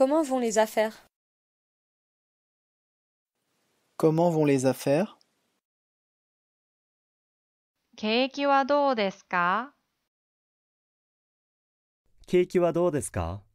Comment vont les affaires Comment vont les affaires Keiki wa dou desu ka wa desu ka